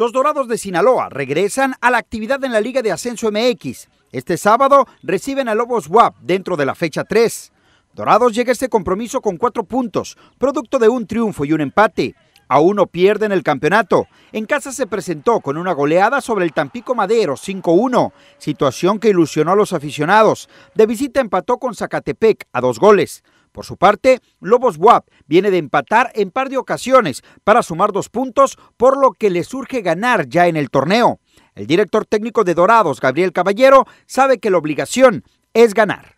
Los Dorados de Sinaloa regresan a la actividad en la Liga de Ascenso MX. Este sábado reciben a Lobos WAP dentro de la fecha 3. Dorados llega a este compromiso con cuatro puntos, producto de un triunfo y un empate. Aún no pierden el campeonato. En casa se presentó con una goleada sobre el Tampico Madero 5-1, situación que ilusionó a los aficionados. De visita empató con Zacatepec a dos goles. Por su parte, Lobos WAP viene de empatar en par de ocasiones para sumar dos puntos, por lo que le surge ganar ya en el torneo. El director técnico de Dorados, Gabriel Caballero, sabe que la obligación es ganar.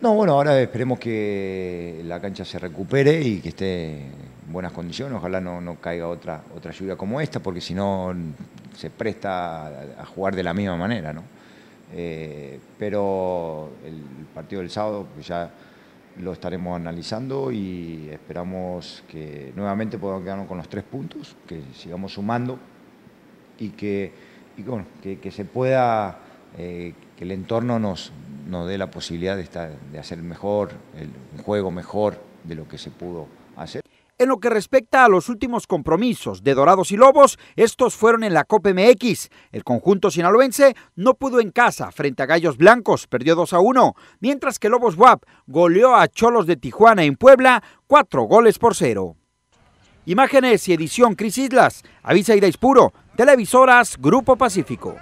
No, bueno, ahora esperemos que la cancha se recupere y que esté en buenas condiciones. Ojalá no, no caiga otra, otra lluvia como esta, porque si no se presta a, jugar de la misma manera, ¿no? Eh, pero el partido del sábado, pues ya lo estaremos analizando y esperamos que nuevamente podamos quedarnos con los tres puntos, que sigamos sumando y que, y que, se pueda, eh, que el entorno nos, nos dé la posibilidad de, estar, de hacer mejor, el, un juego mejor de lo que se pudo hacer. En lo que respecta a los últimos compromisos de Dorados y Lobos, estos fueron en la Copa MX. El conjunto sinaloense no pudo en casa frente a Gallos Blancos, perdió 2 a 1, mientras que Lobos Guap goleó a Cholos de Tijuana en Puebla 4 goles por 0. Imágenes y edición Cris Islas, Avisa Ida Puro, Televisoras Grupo Pacífico.